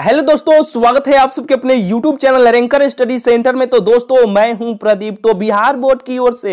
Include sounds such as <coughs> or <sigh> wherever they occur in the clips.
hello दोस्तों स्वागत है आप सबके अपने YouTube channel Ranker Study Centre में तो दोस्तों मैं हूं प्रदीप तो बिहार बोर्ड की ओर से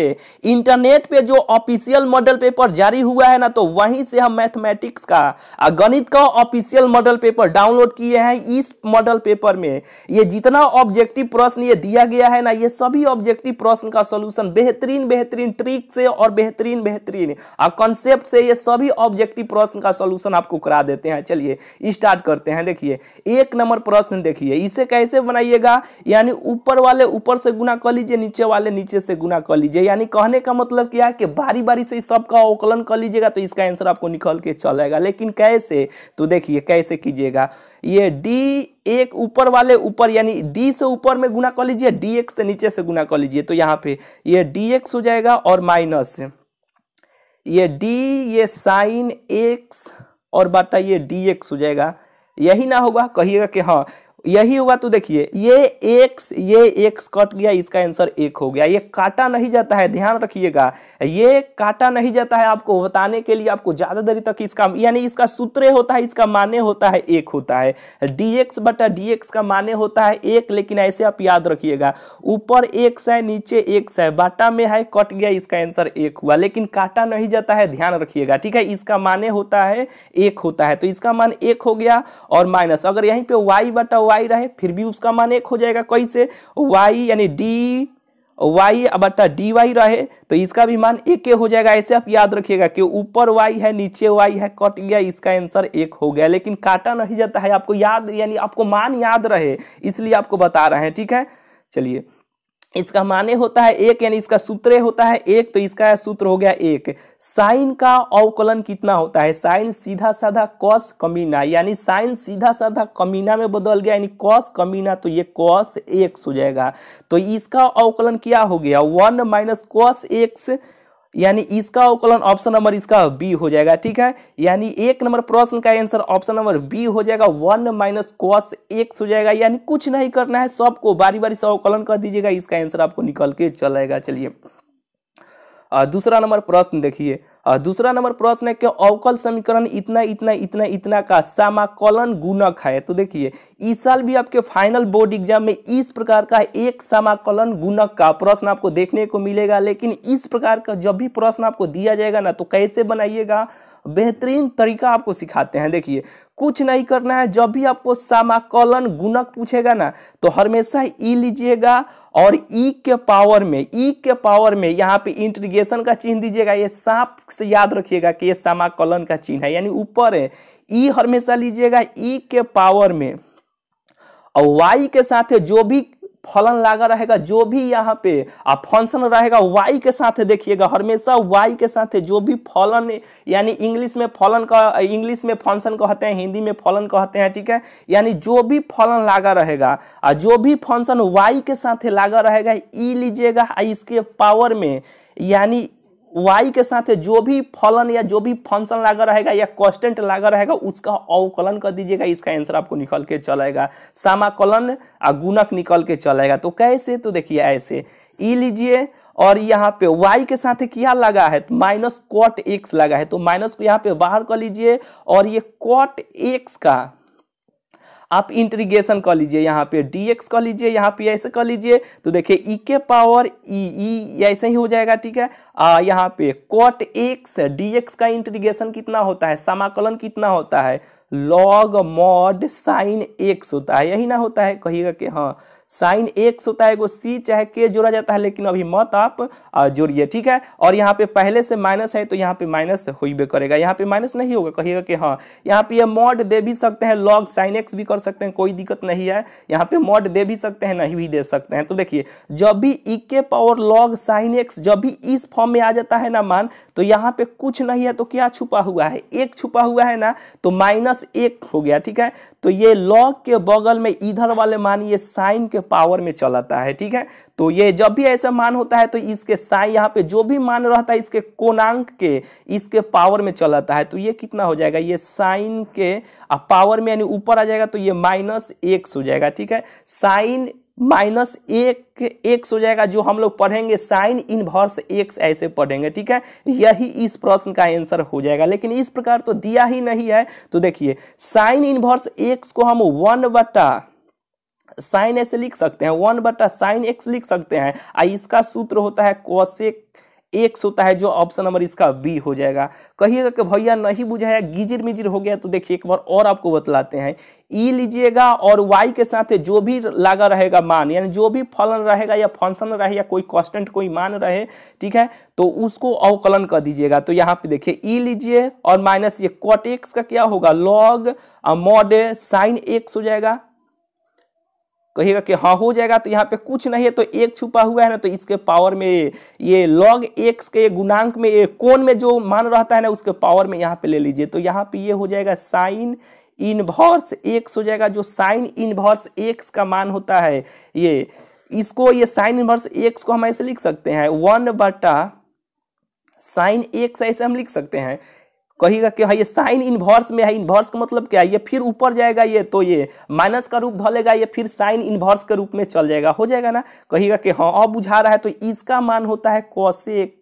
इंटरनेट पे जो ऑफिशियल मॉडल पेपर जारी हुआ है ना तो वहीं से हम मैथमेटिक्स का गणित का ऑफिशियल मॉडल पेपर डाउनलोड किए हैं इस मॉडल पेपर में ये जितना ऑब्जेक्टिव प्रश्न ये दिया गया है ना ये सभी ऑब्जेक्टिव प्रश्न का सोल्यूशन बेहतरीन बेहतरीन ट्रिक से और बेहतरीन बेहतरीन कॉन्सेप्ट से ये सभी ऑब्जेक्टिव प्रश्न का सोल्यूशन आपको करा देते हैं चलिए स्टार्ट करते हैं देखिए एक नंबर प्रश्न देखिए इसे कैसे बनाइएगा यानी ऊपर वाले ऊपर से गुना कर लीजिए नीचे वाले नीचे से गुना कर लीजिए यानी कहने का मतलब क्या है कि बारी बारी से सबका अवकलन कर लीजिएगा तो इसका आंसर आपको निकल के चलेगा लेकिन कैसे तो देखिए कैसे कीजिएगा ये डी एक ऊपर वाले ऊपर यानी डी से ऊपर में गुना कर लीजिए डी एक्स से नीचे से गुना कर लीजिए तो यहाँ पे ये डी एक्स हो जाएगा और माइनस ये डी ये साइन एक्स और बाटा ये डी एक्स हो जाएगा यही ना होगा कहिएगा कि हाँ यही होगा तो देखिए ये एक्स ये एक्स कट गया इसका आंसर एक हो गया ये काटा नहीं जाता है ध्यान रखिएगा ये काटा नहीं जाता है आपको बताने के लिए आपको ज़्यादा देरी तक इसका यानी इसका सूत्र होता है इसका माने होता है एक होता है डी एक्स बटा डी एक्स का माने होता है एक लेकिन ऐसे आप याद रखिएगा ऊपर एक है नीचे एक है बाटा में है कट गया इसका आंसर एक हुआ लेकिन काटा नहीं जाता है ध्यान रखिएगा ठीक है इसका माने होता है एक होता है तो इसका मान एक हो गया और माइनस अगर यहीं पर वाई बटा वाई रहे फिर भी उसका मान एक हो जाएगा कैसे वाई यानी डी वाई बट्टा डी वाई रहे तो इसका भी मान एक हो जाएगा ऐसे आप याद रखिएगा कि ऊपर वाई है नीचे वाई है कट गया इसका आंसर एक हो गया लेकिन काटा नहीं जाता है आपको याद यानी आपको मान याद रहे इसलिए आपको बता रहे हैं ठीक है चलिए इसका माने होता है एक यानी इसका सूत्र होता है एक तो इसका सूत्र हो गया एक साइन का अवकलन कितना होता है साइन सीधा साधा कॉस कमीना यानी साइन सीधा साधा कमीना में बदल गया यानी कॉस कमीना तो ये कॉस एक्स हो जाएगा तो इसका अवकलन क्या हो गया वन माइनस कॉस एक्स यानी इसका अवकलन ऑप्शन नंबर इसका बी हो जाएगा ठीक है यानी एक नंबर प्रश्न का आंसर ऑप्शन नंबर बी हो जाएगा वन माइनस कॉस एक्स हो जाएगा यानी कुछ नहीं करना है सबको बारी बारी से अवकलन कर दीजिएगा इसका आंसर आपको निकल के चलेगा चलिए दूसरा नंबर प्रश्न देखिए दूसरा नंबर प्रश्न है कि अवकल समीकरण इतना इतना इतना इतना का समाकलन गुणक है तो देखिए इस साल भी आपके फाइनल बोर्ड एग्जाम में इस प्रकार का एक समाकलन गुणक का प्रश्न आपको देखने को मिलेगा लेकिन इस प्रकार का जब भी प्रश्न आपको दिया जाएगा ना तो कैसे बनाइएगा बेहतरीन तरीका आपको सिखाते हैं देखिए कुछ नहीं करना है जब भी आपको समाकलन गुणक पूछेगा ना तो हमेशा ई लीजिएगा और ई के पावर में ई के पावर में यहाँ पे इंट्रीगेशन का चिन्ह दीजिएगा ये सांप से याद रखिएगा कि ये समाकलन का चिन्ह है यानी ऊपर है ई हमेशा लीजिएगा ई के पावर में और वाई के साथ जो भी फलन लगा रहेगा जो भी यहाँ पे आप फंक्शन रहेगा वाई के साथ देखिएगा हमेशा वाई के साथ जो भी फलन यानी इंग्लिश में फलन का इंग्लिश में फंक्शन कहते हैं हिंदी में फलन कहते हैं ठीक है यानी जो भी फलन लगा रहेगा और जो भी फंक्शन वाई के साथ लगा रहेगा ई लीजिएगा इसके पावर में यानी वाई के साथ जो भी फलन या जो भी फंक्शन लगा रहेगा या कॉन्स्टेंट लगा रहेगा उसका अवकलन कर दीजिएगा इसका आंसर आपको निकल के चलेगा समाकलन और गुणक निकल के चलेगा तो कैसे तो देखिए ऐसे ई e लीजिए और यहाँ पे y के साथ क्या लगा है तो माइनस कॉट एक्स लगा है तो माइनस को यहाँ पे बाहर कर लीजिए और ये कॉट एक्स का आप इंट्रीगेशन कर लीजिए यहाँ पे डी एक्स कर लीजिए यहाँ पे ऐसे कर लीजिए तो देखिए ई e के पावर ई ई ऐसे ही हो जाएगा ठीक है आ, यहाँ पे कॉट एक्स डी एक्स का इंट्रीगेशन कितना होता है समाकलन कितना होता है लॉग मॉड साइन एक्स होता है यही ना होता है कहिएगा कि हाँ साइन एक्स होता है एगो सी चाहे के जोड़ा जाता है लेकिन अभी मत आप जोड़िए ठीक है और यहाँ पे पहले से माइनस है तो यहाँ पे माइनस होइबे करेगा यहाँ पे माइनस नहीं होगा कहिएगा कि हाँ यहाँ पे ये मॉड दे भी सकते हैं लॉग साइन एक्स भी कर सकते हैं कोई दिक्कत नहीं है यहाँ पे मॉड दे भी सकते हैं नहीं भी दे सकते हैं तो देखिए जब भी ई के पावर लॉग साइन एक्स जब भी इस फॉर्म में आ जाता है ना मान तो यहाँ पे कुछ नहीं है तो क्या छुपा हुआ है एक छुपा हुआ है ना तो माइनस एक हो गया ठीक है तो ये लॉग के बगल में इधर वाले मान ये साइन के के पावर में चलाता है ठीक है तो ये जब भी ऐसा मान होता है तो इसके साई यहाँ पे जो भी मान रहता है इसके कोणांक के इसके पावर में चलाता है तो ये कितना हो जाएगा ये साइन के पावर में यानी ऊपर आ जाएगा तो ये माइनस एक्स हो जाएगा ठीक है साइन माइनस एक एक्स हो जाएगा जो हम लोग पढ़ेंगे साइन इनवर्स एक्स ऐसे पढ़ेंगे ठीक है यही इस प्रश्न का आंसर हो जाएगा लेकिन इस प्रकार तो दिया ही नहीं है तो देखिए साइन इनवर्स एक्स को हम वन बटा साइन एस लिख सकते हैं वन बटा साइन एक्स लिख सकते हैं आ इसका सूत्र होता है कौशिक एक्स होता है जो ऑप्शन नंबर इसका बी हो जाएगा कहिएगा कि भैया नहीं बुझाया गिजिर मिजिर हो गया तो देखिए एक बार और आपको बतलाते हैं ई लीजिएगा और वाई के साथ जो भी लगा रहेगा मान यानी जो भी फलन रहेगा या फंक्शन रहे या कोई कॉन्स्टेंट कोई मान रहे ठीक है तो उसको अवकलन कर दीजिएगा तो यहाँ पे देखिए ई लीजिए और माइनस ये कॉट एक्स का क्या होगा लॉग मॉड साइन एक्स हो जाएगा कहिएगा कि हाँ हो जाएगा तो यहाँ पे कुछ नहीं है तो एक छुपा हुआ है ना तो इसके पावर में ये लॉग एक्स के गुणांक में ये कोण में जो मान रहता है ना उसके पावर में यहाँ पे ले लीजिए तो यहाँ पे ये हो जाएगा साइन इनवर्स एक्स हो जाएगा जो साइन इनवर्स एक्स का मान होता है ये इसको ये साइन इनवर्स एक्स को हम ऐसे लिख सकते हैं वन बटा साइन एक्स ऐसे हम लिख सकते हैं कहेगा कि हाँ ये साइन इन्वर्स में है इन्वर्स का मतलब क्या है ये फिर ऊपर जाएगा ये तो ये माइनस का रूप धलेगा ये फिर साइन इन्वर्स के रूप में चल जाएगा हो जाएगा ना कहेगा कि हाँ अब बुझा रहा है तो इसका मान होता है कौशिक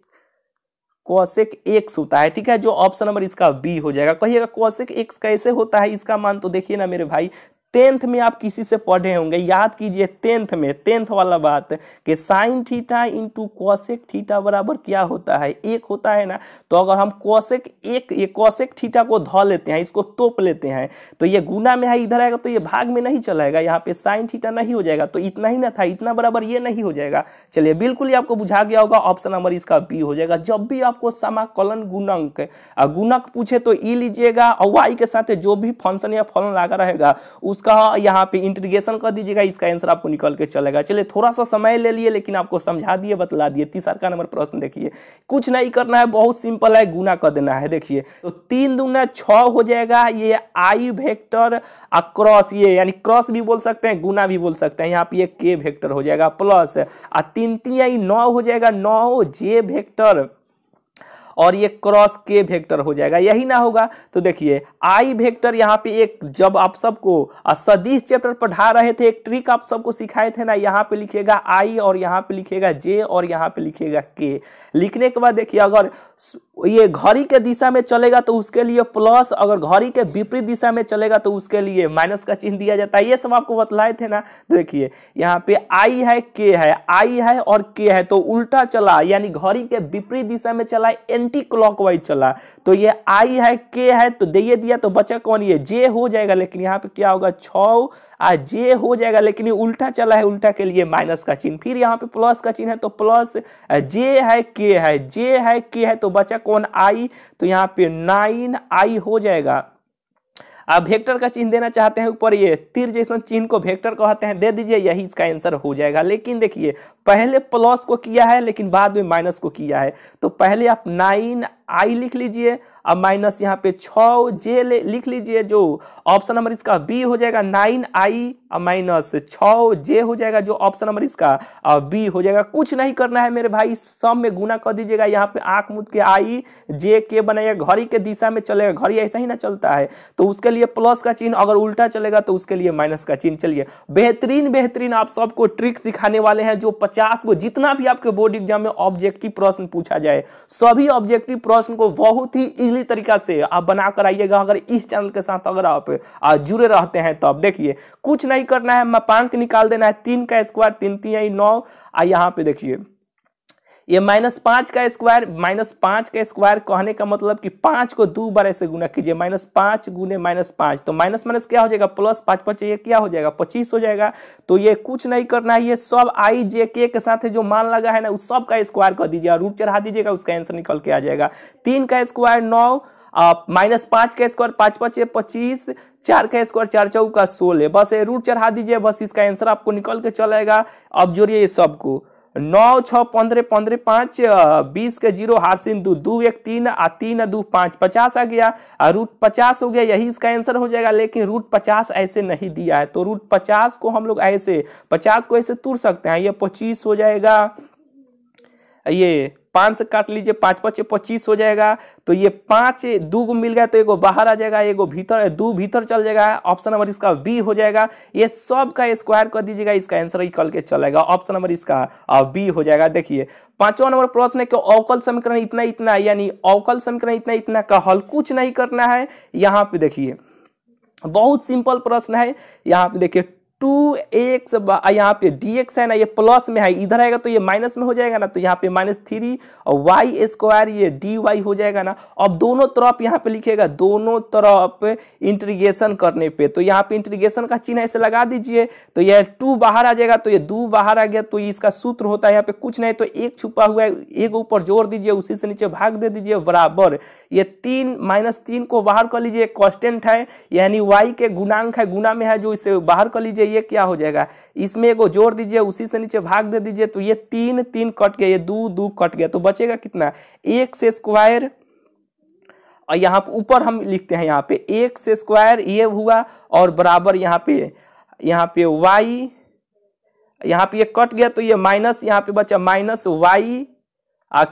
कौशिक एक्स होता है ठीक है जो ऑप्शन नंबर इसका बी हो जाएगा कहिएगा कौशिक एक्स कैसे होता है इसका मान तो देखिए ना मेरे भाई टेंथ में आप किसी से पढ़े होंगे याद कीजिए टेंथ में टेंथ वाला बात कि sine theta into cosec theta बराबर क्या होता है एक होता है ना तो अगर हम कॉसेक एक ये कॉसेक थीटा को धो लेते हैं इसको तोप लेते हैं तो ये गुना में है इधर आएगा तो ये भाग में नहीं चलाएगा यहाँ पे साइन थीटा नहीं हो जाएगा तो इतना ही ना था इतना बराबर ये नहीं हो जाएगा चलिए बिल्कुल ही आपको बुझा गया होगा ऑप्शन नंबर इसका बी हो जाएगा जब भी आपको समाकलन गुणक गुणक पूछे तो ई e लीजिएगा और वाई के साथ जो भी फंक्शन या फलन लगा रहेगा उस उसका यहाँ पे इंटीग्रेशन कर दीजिएगा इसका आंसर आपको निकल के चलेगा चलिए थोड़ा सा समय ले लिए लेकिन आपको समझा दिए बतला दिए तीसर का नंबर प्रश्न देखिए कुछ नहीं करना है बहुत सिंपल है गुना कर देना है देखिए तो तीन दुना छ हो जाएगा ये आई वेक्टर आ क्रॉस ये यानी क्रॉस भी बोल सकते हैं गुना भी बोल सकते हैं यहाँ पे के वेक्टर हो जाएगा प्लस और तीन तीन यही नौ हो जाएगा नौ जे वेक्टर और ये क्रॉस के वेक्टर हो जाएगा यही ना होगा तो देखिए आई वेक्टर यहाँ पे एक जब आप सबको सदिश चैप्टर पढ़ा रहे थे एक ट्रिक आप सबको सिखाए थे ना यहाँ पे लिखिएगा आई और यहाँ पे लिखिएगा जे और यहाँ पे लिखिएगा के लिखने के बाद देखिए अगर ये घड़ी के दिशा में चलेगा तो उसके लिए प्लस अगर घड़ी के विपरीत दिशा में चलेगा तो उसके लिए माइनस का चिन्ह दिया जाता है ये सब आपको बतलाए थे ना तो देखिए यहाँ पे आई है के है आई है और के है तो उल्टा चला यानी घड़ी के विपरीत दिशा में चला एन एंटी क्लॉकवाइज चला तो ये आई है के है तो दे दिया तो बचा कौन ये जे हो जाएगा लेकिन यहाँ पे क्या होगा छ आ जे हो जाएगा लेकिन ये उल्टा चला है उल्टा के लिए माइनस का चिन्ह फिर यहाँ पे प्लस का चिन्ह है तो प्लस जे है के है जे है के है तो बचा कौन आई तो यहाँ पे नाइन आई हो जाएगा आप वेक्टर का चिन्ह देना चाहते हैं ऊपर ये तीर जैसा चिन्ह को वेक्टर कहते हैं दे दीजिए यही इसका आंसर हो जाएगा लेकिन देखिए पहले प्लस को किया है लेकिन बाद में माइनस को किया है तो पहले आप नाइन आई लिख लीजिए अब माइनस यहाँ पे छ जे लिख लीजिए जो ऑप्शन नंबर इसका बी हो जाएगा नाइन आई माइनस छ जे हो जाएगा जो ऑप्शन नंबर इसका बी हो जाएगा कुछ नहीं करना है मेरे भाई सब में गुना कर दीजिएगा यहाँ पे आंख मुद के आई जे के बनाएगा घड़ी के दिशा में चलेगा घड़ी ऐसा ही ना चलता है तो उसके लिए प्लस का चिन्ह अगर उल्टा चलेगा तो उसके लिए माइनस का चिन्ह चलिए बेहतरीन बेहतरीन आप सबको ट्रिक सिखाने वाले हैं जो पचास को जितना भी आपके बोर्ड एग्जाम में ऑब्जेक्टिव प्रश्न पूछा जाए सभी ऑब्जेक्टिव प्रश्न क्वेश्चन को बहुत ही इजीली तरीका से आप बनाकर आइएगा अगर इस चैनल के साथ अगर आप जुड़े रहते हैं तो आप देखिए कुछ नहीं करना है मापांक निकाल देना है तीन का स्क्वायर तीन तीन नौ यहाँ पे देखिए ये माइनस पांच का स्क्वायर माइनस पांच का स्क्वायर कहने का मतलब कि पांच को दो बार ऐसे गुना कीजिए माइनस पांच गुने माइनस पांच तो माइनस माइनस क्या हो जाएगा प्लस पांच पाँच ये क्या हो जाएगा पच्चीस हो जाएगा तो ये कुछ नहीं करना है ये सब आई जे के के साथ जो मान लगा है ना उस सब का स्क्वायर कर दीजिए और रूट चढ़ा दीजिएगा उसका आंसर निकल के आ जाएगा तीन का स्क्वायर नौ माइनस पांच का स्क्वायर पांच पाँच पच्चीस चार का स्क्वायर चार चौका सोलह बस ये रूट चढ़ा दीजिए बस इसका आंसर आपको निकल के चलेगा अब जोड़िए ये सबको नौ छः पंद्रह पंद्रह पाँच बीस के जीरो हारसिन दो दो एक तीन आ तीन दो पाँच पचास आ गया रूट पचास हो गया यही इसका आंसर हो जाएगा लेकिन रूट पचास ऐसे नहीं दिया है तो रूट पचास को हम लोग ऐसे पचास को ऐसे तुर सकते हैं ये पच्चीस हो जाएगा ये पाँच से काट लीजिए पाँच पाँच पच्चीस हो जाएगा तो ये पाँच दो को मिल गया तो एगो बाहर आ जाएगा एगो भीतर दो भीतर चल जाएगा ऑप्शन नंबर इसका बी हो जाएगा ये सब का स्क्वायर कर दीजिएगा इसका आंसर ही कल के चलेगा ऑप्शन नंबर इसका बी हो जाएगा देखिए पांचवा नंबर प्रश्न है कि अवकल समीकरण इतना इतना यानी अवकल समीकरण इतना इतना का हल कुछ नहीं करना है यहाँ पे देखिए बहुत सिंपल प्रश्न है यहाँ पे देखिए टू एक्स यहाँ पे डी एक्स है ना ये प्लस में है इधर आएगा तो ये माइनस में हो जाएगा ना तो यहाँ पे माइनस थ्री और वाई स्क्वायर ये डी वाई हो जाएगा ना अब दोनों तरफ यहाँ पे लिखेगा दोनों तरफ इंट्रीगेशन करने पे तो यहाँ पे इंट्रीगेशन का चिन्ह ऐसे लगा दीजिए तो ये टू बाहर आ जाएगा तो ये दो बाहर आ गया तो इसका सूत्र होता है यहाँ पे कुछ नहीं तो एक छुपा हुआ है एक ऊपर जोड़ दीजिए उसी से नीचे भाग दे दीजिए बराबर ये तीन माइनस तीन को बाहर कर लीजिए कॉन्स्टेंट है यानी वाई के गुणांक है गुना में है जो इसे बाहर कर लीजिए ये क्या हो जाएगा इसमें एगो जोड़ दीजिए उसी से नीचे भाग दे दीजिए तो ये तीन तीन कट गया ये दो दो कट गया तो बचेगा कितना एक से स्क्वायर और यहाँ ऊपर हम लिखते हैं यहाँ पे एक से स्क्वायर ये हुआ और बराबर यहाँ पे यहाँ पे वाई यहाँ पे ये कट गया तो ये माइनस यहाँ पे बचा माइनस वाई आ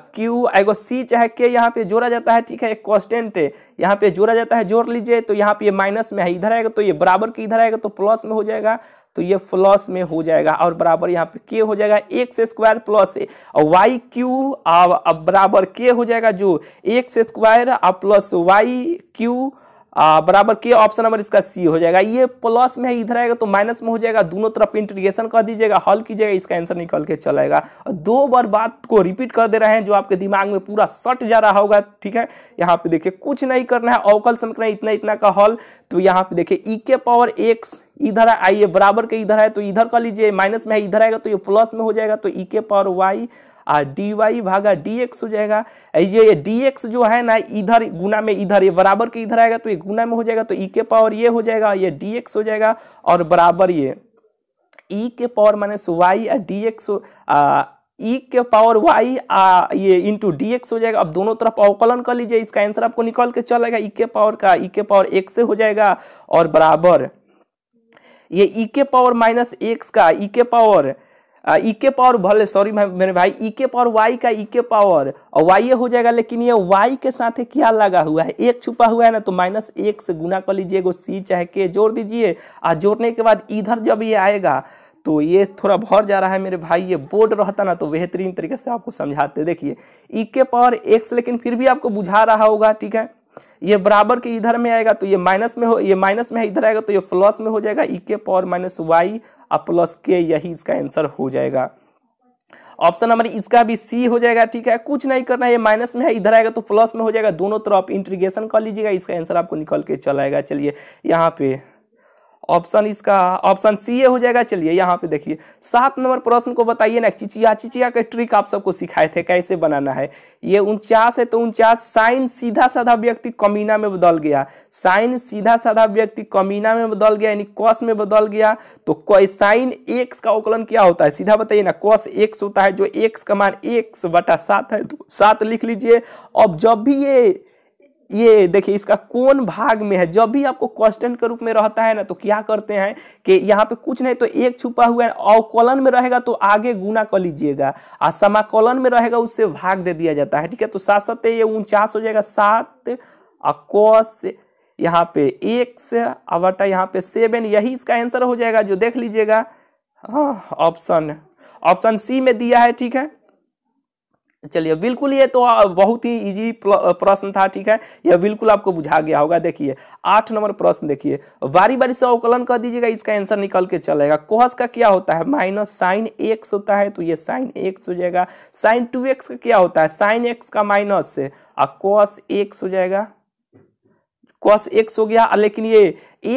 एगो सी चाहे के यहाँ पे जोड़ा जाता है ठीक है एक कॉन्स्टेंट यहाँ पे जोड़ा जाता है जोड़ लीजिए तो यहाँ पे ये माइनस में है इधर आएगा तो ये बराबर के इधर आएगा तो प्लस में हो जाएगा तो ये प्लस में हो जाएगा और बराबर यहाँ पे के हो जाएगा एक से स्क्वायर प्लस ए और वाई क्यू अब बराबर के हो जाएगा जो एक से स्क्वायर और प्लस वाई क्यू बराबर के ऑप्शन नंबर इसका सी हो जाएगा ये प्लस में है इधर आएगा तो माइनस में हो जाएगा दोनों तरफ इंटीग्रेशन कर दीजिएगा हल कीजिएगा इसका आंसर निकल के चलाएगा दो बार बात को रिपीट कर दे रहे हैं जो आपके दिमाग में पूरा सट जा रहा होगा ठीक है यहाँ पे देखिए कुछ नहीं करना है अवकल समीकरण इतना इतना का हल तो यहाँ पे देखिए ई e के पावर एक्स इधर आइए बराबर के इधर है तो इधर कर लीजिए माइनस में है इधर आएगा तो ये प्लस में हो जाएगा तो ई e के पावर वाई और डी वाई भागा डी एक्स हो जाएगा ये डी एक्स जो है ना इधर गुना में इधर ये बराबर के इधर आएगा तो ये गुना में हो जाएगा तो ई e के पावर ये हो जाएगा ये डी एक्स हो जाएगा और बराबर ये ई e के power minus y d x e के पावर वाई ये इंटू डी एक्स हो जाएगा अब दोनों तरफ अवकलन कर लीजिए इसका आंसर आपको निकल के चलेगा ई e के पावर का ई के पावर एक से हो जाएगा और बराबर ये ई के पावर माइनस एक्स का ई के पावर ई के पावर भले सॉरी मेरे भाई ई के पावर वाई का ई के पावर और वाई हो जाएगा लेकिन ये वाई के साथ क्या लगा हुआ है एक छुपा हुआ है ना तो माइनस एक से गुना कर लीजिए एगो सी चाहे के जोड़ दीजिए और जोड़ने के बाद इधर जब ये आएगा तो ये थोड़ा भर जा रहा है मेरे भाई ये बोर्ड रहता ना तो बेहतरीन तरीके से आपको समझाते देखिए ई के पावर एक्स लेकिन फिर भी आपको बुझा रहा होगा ठीक है ये बराबर के इधर में आएगा तो ये माइनस में हो ये माइनस में है इधर आएगा तो ये प्लस में हो जाएगा ई के पावर माइनस वाई और प्लस के यही इसका आंसर हो जाएगा ऑप्शन नंबर इसका भी सी हो जाएगा ठीक है कुछ नहीं करना ये माइनस में है इधर आएगा तो प्लस में हो जाएगा दोनों तरफ इंट्रीगेशन कर लीजिएगा इसका आंसर आपको निकल के चलाएगा चलिए यहाँ पे ऑप्शन इसका ऑप्शन सी ए हो जाएगा चलिए यहाँ पे देखिए सात नंबर प्रश्न को बताइए ना चिचिया चिचिया का ट्रिक आप सबको सिखाए थे कैसे बनाना है ये उनचास है तो उनचास साइन सीधा साधा व्यक्ति कमीना में बदल गया साइन सीधा साधा व्यक्ति कमीना में बदल गया यानी कॉस में बदल गया तो साइन एक्स का उकलन क्या होता है सीधा बताइए ना कॉस एक्स होता है जो एक्स का मान एक्स बटा सात है तो सात लिख लीजिए अब जब भी ये ये देखिए इसका कौन भाग में है जब भी आपको कॉन्स्टेंट के रूप में रहता है ना तो क्या करते हैं कि यहाँ पे कुछ नहीं तो एक छुपा हुआ है अवकलन में रहेगा तो आगे गुना कर लीजिएगा और समाकलन में रहेगा उससे भाग दे दिया जाता है ठीक है तो सात सत्य ये उनचास हो जाएगा सात अकोस यहाँ पे एक से अवटा यहाँ पे सेवन यही इसका आंसर हो जाएगा जो देख लीजिएगा ऑप्शन ऑप्शन सी में दिया है ठीक है चलिए बिल्कुल ये तो बहुत ही इजी प्रश्न था ठीक है यह बिल्कुल आपको बुझा गया होगा देखिए आठ नंबर प्रश्न देखिए बारी बारी से अवकलन कर दीजिएगा इसका आंसर निकल के चलेगा कोहस का क्या होता है माइनस साइन एक्स होता है तो ये साइन एक्स हो जाएगा साइन टू एक्स का क्या होता है साइन एक्स का माइनस से और कोस एक्स हो जाएगा कॉस एक्स हो गया लेकिन ये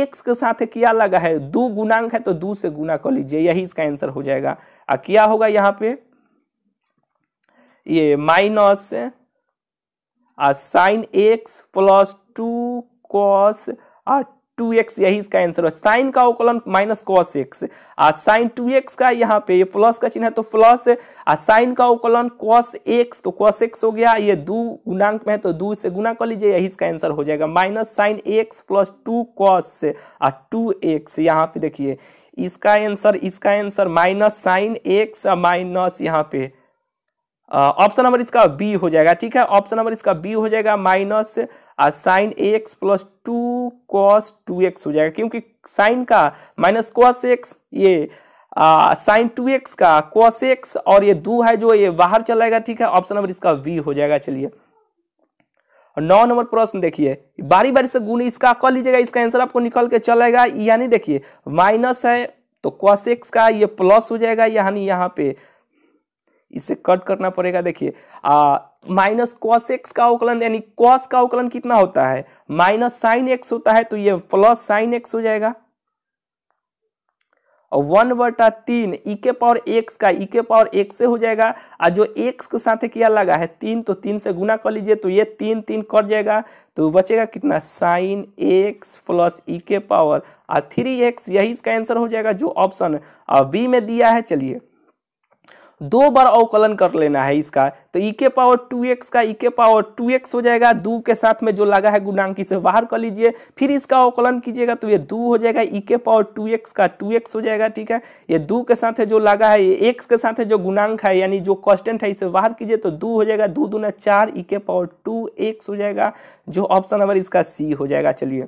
एक्स के साथ क्या लगा है दो गुणांक है तो दो से गुना कर लीजिए यही इसका आंसर हो जाएगा और क्या होगा यहाँ पे ये minus sine x plus two cos two x यही इसका आंसर है साइन का अवकलन माइनस कॉस एक्स और साइन टू एक्स का यहाँ पे ये प्लस का चिन्ह है तो प्लस और साइन का अवकलन कॉस एक्स तो कॉस एक्स हो गया ये दो गुणांक में है तो दो से गुना कर लीजिए यही इसका आंसर हो जाएगा minus sine x plus two cos आ टू एक्स यहाँ पे देखिए इसका आंसर इसका answer minus sine x minus यहाँ पे ऑप्शन नंबर इसका बी हो जाएगा ठीक है ऑप्शन नंबर इसका बी हो जाएगा minus sine a x plus two cos two x हो जाएगा क्योंकि साइन का माइनस कॉस एक्स ये साइन टू एक्स का कॉस एक्स और ये दो है जो ये बाहर चला ठीक है ऑप्शन नंबर इसका वी हो जाएगा चलिए नौ नंबर प्रश्न देखिए बारी बारी से गुण इसका कर लीजिएगा इसका आंसर आपको निकल के चलेगा यानी देखिए माइनस है तो कॉस एक्स का ये प्लस हो जाएगा यानी यहाँ पे इसे कट करना पड़ेगा देखिए माइनस कॉस एक्स का अवकलन यानी कॉस का अवकलन कितना होता है माइनस साइन एक्स होता है तो ये प्लस साइन एक्स हो जाएगा और वन बटा तीन ई e के पावर एक्स का ई e के पावर एक्स से हो जाएगा और जो एक्स के साथ किया लगा है तीन तो तीन से गुना कर लीजिए तो ये तीन तीन कट जाएगा तो बचेगा कितना साइन एक्स प्लस ई के पावर और थ्री एक्स यही इसका आंसर हो जाएगा जो ऑप्शन बी में दिया है चलिए दो बार अवकलन कर लेना है इसका तो ई e के पावर टू एक्स का ई e के पावर टू एक्स हो जाएगा दो के साथ में जो लगा है गुणांक इसे बाहर कर लीजिए फिर इसका अवकलन कीजिएगा तो ये दो हो जाएगा ई e के पावर टू एक्स का टू एक्स हो जाएगा ठीक है ये दो के साथ है जो लगा है ये एक्स के साथ है जो गुणांक है यानी जो कॉन्स्टेंट है इसे बाहर कीजिए तो दो हो जाएगा दो ना चार ई के पावर टू एक्स हो जाएगा जो ऑप्शन नंबर इसका सी हो जाएगा चलिए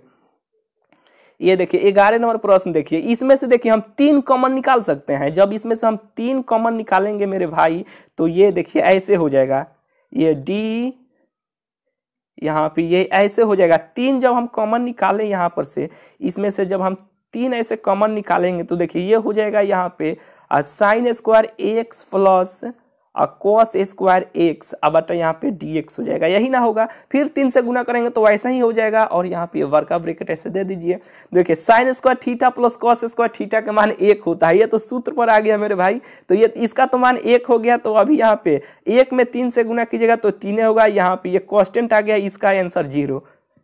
ये देखिए ग्यारह नंबर प्रश्न देखिए इसमें से देखिए हम तीन कॉमन निकाल सकते हैं जब इसमें से हम तीन कॉमन निकालेंगे मेरे भाई तो ये देखिए ऐसे हो जाएगा ये डी यहाँ पे ये ऐसे हो जाएगा तीन जब हम कॉमन निकालें यहाँ पर से इसमें से जब हम तीन ऐसे कॉमन निकालेंगे तो देखिए ये हो जाएगा यहाँ पे sine square x plus cos square x अब बटा तो यहाँ पे डी एक्स हो जाएगा यही ना होगा फिर तीन से गुना करेंगे तो वैसा ही हो जाएगा और यहाँ पे वर्का ब्रेकेट ऐसे दे दीजिए देखिए sine square theta plus cos square theta का मान एक होता है ये तो सूत्र पर आ गया मेरे भाई तो ये इसका तो मान एक हो गया तो अभी यहाँ पे एक में तीन से गुना कीजिएगा तो तीन होगा यहाँ पे ये कॉन्स्टेंट आ गया इसका आंसर जीरो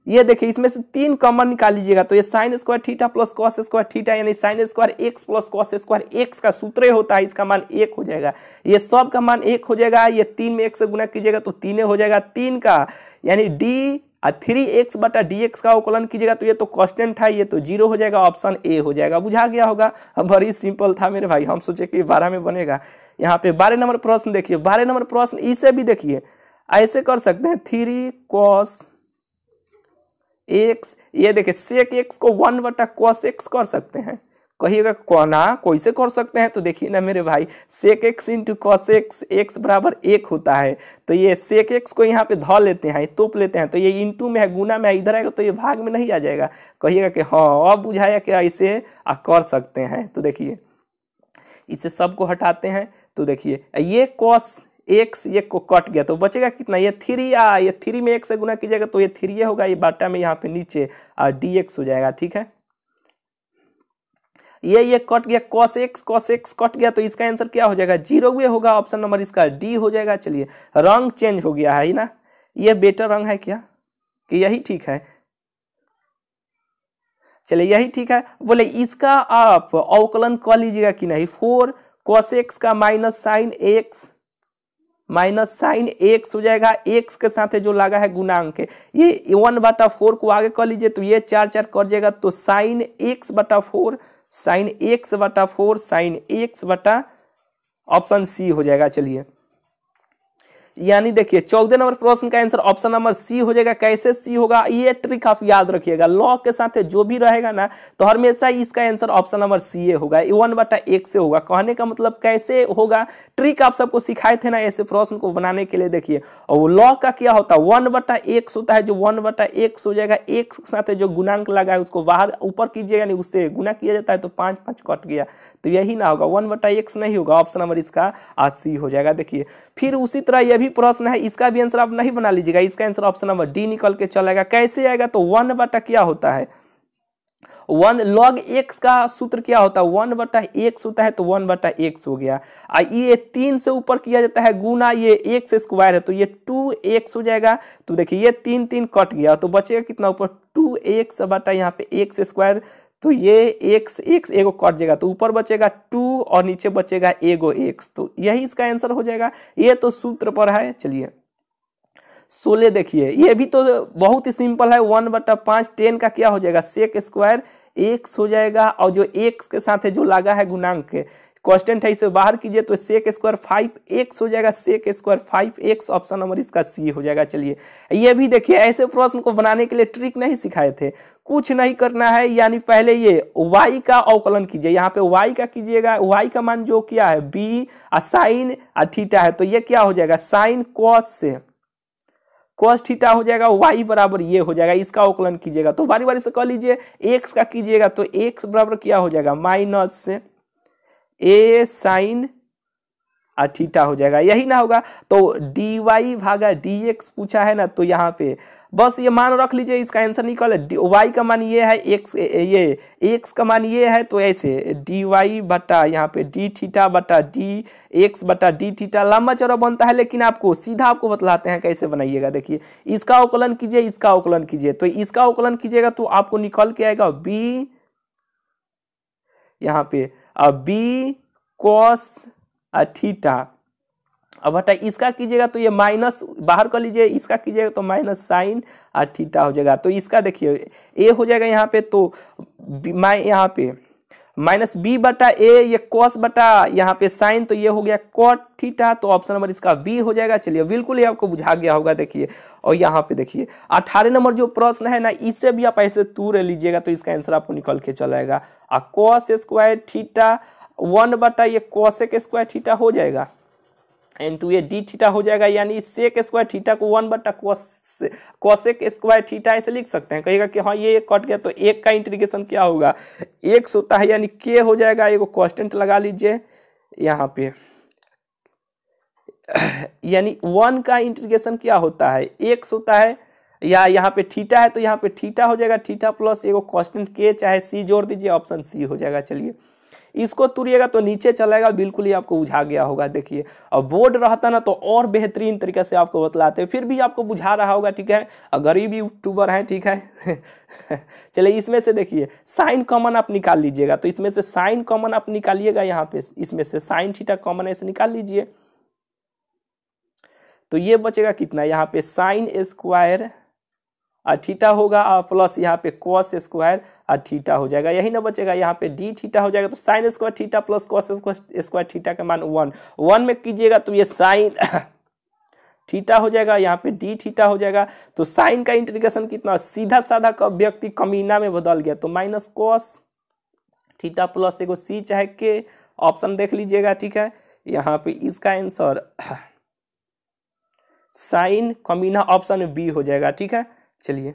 ये देखिए इसमें से तीन कॉमन निकाल लीजिएगा तो ये sine square theta plus cos square theta यानी sine square x plus cos square x का सूत्र होता है इसका मान एक हो जाएगा ये सब का मान एक हो जाएगा ये तीन में एक से गुना कीजिएगा तो तीन हो जाएगा तीन का यानी डी थ्री एक्स बटा डी एक्स का अवकलन कीजिएगा तो ये तो कॉन्स्टेंट था ये तो जीरो हो जाएगा ऑप्शन ए हो जाएगा बुझा गया होगा बड़ी सिंपल था मेरे भाई हम सोचे कि बारह में बनेगा यहाँ पे बारह नंबर प्रश्न देखिए बारह नंबर प्रश्न इसे भी देखिए ऐसे कर सकते हैं थ्री कॉस एक्स ये देखिए सेक एक्स को वन बटा कॉस एक्स कर सकते हैं कहिएगा कोना कैसे कर सकते हैं तो देखिए ना मेरे भाई sec x into cos x x बराबर एक होता है तो ये सेक एक्स को यहाँ पे ध लेते हैं तोप लेते हैं तो ये इंटू में है गुना में है इधर आएगा तो ये भाग में नहीं आ जाएगा कहिएगा कि हाँ अब बुझाया कि ऐसे आ कर सकते हैं तो देखिए इसे सबको हटाते हैं तो देखिए ये कॉस एक्स ये को कट गया तो बचेगा कितना ये थ्री आ ये थ्री में एक से गुना कीजिएगा तो ये थ्री होगा ये बाटा में यहाँ पे नीचे और डी एक्स हो जाएगा ठीक है ये ये कट गया cos x cos x cut गया तो इसका आंसर क्या हो जाएगा जीरो वे होगा ऑप्शन नंबर इसका डी हो जाएगा चलिए रंग चेंज हो गया है ना ये बेटर रंग है क्या कि यही ठीक है चलिए यही ठीक है बोले इसका आप अवकलन कर लीजिएगा कि नहीं फोर कॉस एक्स का minus sine x minus sine x हो जाएगा एक्स के साथ जो लगा है गुणांक ये वन बटा फोर को आगे कर लीजिए तो ये चार चार कर जाएगा तो साइन एक्स बटा फोर साइन एक्स बटा फोर साइन एक्स बटा ऑप्शन सी हो जाएगा चलिए यानी देखिए चौदह नंबर प्रश्न का आंसर ऑप्शन नंबर सी हो जाएगा कैसे सी होगा ये ट्रिक आप याद रखिएगा लॉ के साथ जो भी रहेगा ना तो हमेशा इसका answer option number C A होगा वन बटा एक से होगा कहने का मतलब कैसे होगा ट्रिक आप सबको सिखाए थे ना ऐसे प्रश्न को बनाने के लिए देखिए और लॉ का क्या होता है वन बटा एक होता है जो वन बटा एक हो जाएगा एक के साथ जो गुणांक लगा है उसको बाहर ऊपर कीजिएगा यानी उससे गुना किया जाता है तो पाँच पाँच कट गया तो यही ना होगा वन बटा नहीं होगा ऑप्शन नंबर इसका सी हो जाएगा देखिए फिर उसी तरह यह भी भी प्रश्न है इसका भी आंसर आप नहीं बना लीजिएगा इसका आंसर ऑप्शन नंबर डी निकल के चलेगा कैसे आएगा तो वन बटा क्या होता है वन लॉग एक्स का सूत्र क्या होता है वन बटा एक्स होता है तो वन बटा एक्स हो गया आ ये तीन से ऊपर किया जाता है गुना ये एक्स स्क्वायर है तो ये टू एक्स हो जाएगा तो देखिए ये तीन तीन कट गया तो बचेगा कितना ऊपर टू एक्स बटा यहाँ पे एक्स स्क्वायर तो ये एक्स एक्स एगो कट जाएगा तो ऊपर बचेगा टू और नीचे बचेगा एगो एक्स तो यही इसका आंसर हो जाएगा ये तो सूत्र पर है चलिए सोलह देखिए ये भी तो बहुत ही सिंपल है वन बटा पाँच टेन का क्या हो जाएगा सेक स्क्वायर एक्स हो जाएगा और जो एक्स के साथ है जो लगा है गुणांक के कॉन्स्टेंट है इसे बाहर कीजिए तो सेक स्क्वायर फाइव एक्स हो जाएगा sec square five x option number इसका सी हो जाएगा चलिए ये भी देखिए ऐसे प्रश्न को बनाने के लिए ट्रिक नहीं सिखाए थे कुछ नहीं करना है यानी पहले ये y का अवकलन कीजिए यहाँ पे y का कीजिएगा y का मान जो क्या है b आ साइन आ थीटा है तो ये क्या हो जाएगा साइन कॉस से कॉस थीटा हो जाएगा y बराबर ये हो जाएगा इसका अवकलन कीजिएगा तो बारी बारी से कर लीजिए x का कीजिएगा तो x बराबर क्या हो जाएगा माइनस से ए साइन अठीटा हो जाएगा यही ना होगा तो डी वाई भागा डी एक्स पूछा है ना तो यहाँ पे बस ये मान रख लीजिए इसका आंसर निकल वाई का मान ये है एक्स ये एक्स का मान ये है तो ऐसे डी वाई बटा यहाँ पे डी थीटा बटा डी एक्स बटा डी थीटा लंबा चौड़ा बनता है लेकिन आपको सीधा आपको बतलाते हैं कैसे बनाइएगा देखिए इसका अवकलन कीजिए इसका अवकलन कीजिए तो इसका अवकलन कीजिएगा तो आपको निकल के आएगा बी यहाँ पे बी कॉस अठीटा अब हटाइए इसका कीजिएगा तो ये माइनस बाहर कर लीजिए इसका कीजिएगा तो माइनस साइन और थीटा हो जाएगा तो इसका देखिए ए हो जाएगा यहाँ पे तो माइ यहाँ पे माइनस बी बटा ए ये कॉस बटा यहाँ पे साइन तो ये हो गया कॉट थीटा तो ऑप्शन नंबर इसका बी हो जाएगा चलिए बिल्कुल ये आपको बुझा गया होगा देखिए और यहाँ पे देखिए अठारह नंबर जो प्रश्न है ना इसे भी आप ऐसे रह लीजिएगा तो इसका आंसर आपको निकल के चलाएगा और कॉस स्क्वायर थीटा वन बटा ये कॉसेक स्क्वायर थीटा हो जाएगा इंटू तो ये डी थीटा हो जाएगा यानी सेक स्क्वायर थीटा को वन बटा कॉसेक स्क्वायर थीटा ऐसे लिख सकते हैं कहेगा कि हाँ ये एक कट गया तो एक का इंटीग्रेशन क्या होगा एक होता है यानी के हो जाएगा एगो कॉन्स्टेंट लगा लीजिए यहाँ पे यानी वन का इंटीग्रेशन क्या होता है एक होता है या यहाँ पे थीटा है तो यहाँ पे थीटा हो जाएगा थीटा प्लस एगो कॉन्स्टेंट के चाहे सी जोड़ दीजिए ऑप्शन सी हो जाएगा चलिए इसको तुरिएगा तो नीचे चलेगा बिल्कुल ही आपको बुझा गया होगा देखिए और बोर्ड रहता ना तो और बेहतरीन तरीके से आपको बतलाते फिर भी आपको बुझा रहा होगा ठीक है और गरीब यूट्यूबर हैं ठीक है <laughs> चलिए इसमें से देखिए साइन कॉमन आप निकाल लीजिएगा तो इसमें से साइन कॉमन आप निकालिएगा यहाँ पे इसमें से साइन ठीठा कॉमन ऐसे निकाल लीजिए तो ये बचेगा कितना यहाँ पे साइन स्क्वायर थीटा होगा और प्लस यहाँ पे कॉस स्क्वायर थीटा हो जाएगा यही ना बचेगा यहाँ पे डी थीटा हो जाएगा तो sine square theta plus square theta का मान वन वन में कीजिएगा तो ये साइन <coughs> थीटा हो जाएगा यहाँ पे डी थीटा हो जाएगा तो साइन का इंटीग्रेशन कितना सीधा साधा का व्यक्ति कमीना में बदल गया तो माइनस कॉस थीटा प्लस एगो सी चाहे के ऑप्शन देख लीजिएगा ठीक है यहाँ पे इसका आंसर साइन <coughs> कमीना ऑप्शन बी हो जाएगा ठीक है चलिए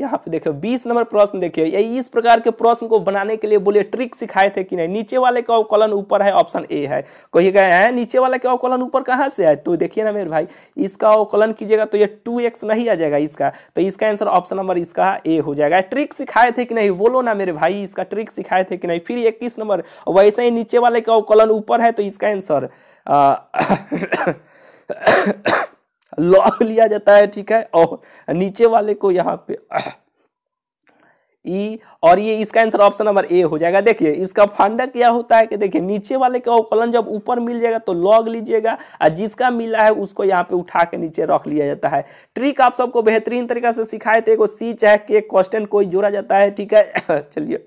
यहाँ पे देखो 20 नंबर प्रश्न देखिए यही इस प्रकार के प्रश्न को बनाने के लिए बोले ट्रिक सिखाए थे कि नहीं नीचे वाले का अवकलन ऊपर है ऑप्शन ए है गए हैं नीचे वाले का अवकलन ऊपर कहाँ से है तो देखिए ना मेरे भाई इसका अवकलन कीजिएगा तो ये टू एक्स नहीं आ जाएगा इसका तो इसका आंसर ऑप्शन नंबर इसका ए हो जाएगा ट्रिक सिखाए थे कि नहीं बोलो ना मेरे भाई इसका ट्रिक सिखाए थे कि नहीं फिर इक्कीस नंबर वैसे ही नीचे वाले का अवकलन ऊपर है तो इसका आंसर लॉ <laughs> लिया जाता है ठीक है और नीचे वाले को यहाँ पे <clears throat> ई और ये इसका आंसर ऑप्शन नंबर ए हो जाएगा देखिए इसका फंडा क्या होता है कि देखिए नीचे वाले का अवकलन जब ऊपर मिल जाएगा तो लॉग लीजिएगा और जिसका मिला है उसको यहाँ पे उठा के नीचे रख लिया जाता है ट्रिक आप सबको बेहतरीन तरीका से सिखाए थे को सी चाहे के क्वेश्चन कोई जोड़ा जाता है ठीक है <clears throat> चलिए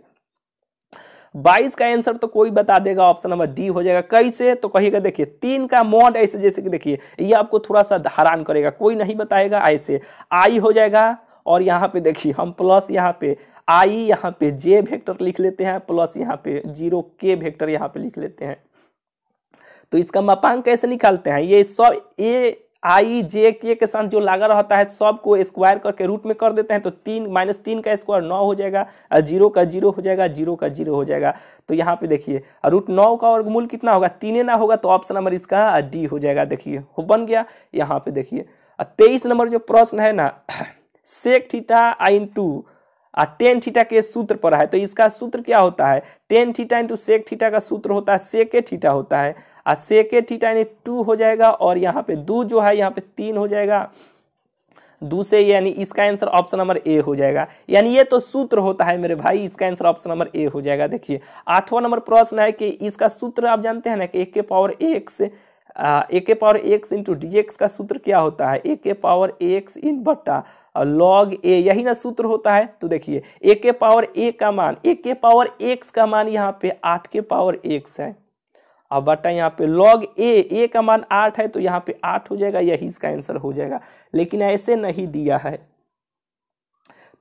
बाईस का आंसर तो कोई बता देगा ऑप्शन नंबर डी हो जाएगा कैसे तो कहेगा देखिए तीन का मॉड ऐसे जैसे कि देखिए ये आपको थोड़ा सा हैरान करेगा कोई नहीं बताएगा ऐसे आई हो जाएगा और यहाँ पे देखिए हम प्लस यहाँ पे आई यहाँ पे जे वेक्टर लिख लेते हैं प्लस यहाँ पे जीरो के वेक्टर यहाँ पे लिख लेते हैं तो इसका मापांक कैसे निकालते हैं ये सब ए आई जे के के साथ जो लगा रहता है सब को स्क्वायर करके रूट में कर देते हैं तो तीन माइनस तीन का स्क्वायर नौ हो जाएगा और जीरो का जीरो हो जाएगा जीरो का जीरो हो जाएगा तो यहाँ पे देखिए रूट नौ का और मूल कितना होगा तीन ना होगा तो ऑप्शन नंबर इसका डी हो जाएगा देखिए हो बन गया यहाँ पे देखिए तेईस नंबर जो प्रश्न है ना सेक थीटा आई इंटू आ टेन थीटा के सूत्र पर है तो इसका सूत्र क्या होता है tan theta into sec theta का सूत्र होता है सेके थीटा होता है और सेके थीटा यानी टू हो जाएगा और यहाँ पे दू जो है यहाँ पे तीन हो जाएगा दूसरे यानी इसका आंसर ऑप्शन नंबर ए हो जाएगा यानी ये तो सूत्र होता है मेरे भाई इसका आंसर ऑप्शन नंबर ए हो जाएगा देखिए आठवां नंबर प्रश्न है कि इसका सूत्र आप जानते हैं ना कि ए के पावर एक्स ए के power x into d x का सूत्र क्या होता है ए के पावर एक्स इन बट्टा लॉग ए यही ना सूत्र होता है तो देखिए ए के पावर ए का मान ए के पावर एक्स का मान यहाँ पे आठ के पावर एक्स है अब बटा यहाँ पे लॉग ए ए का मान आठ है तो यहाँ पे आठ हो जाएगा यही इसका आंसर हो जाएगा लेकिन ऐसे नहीं दिया है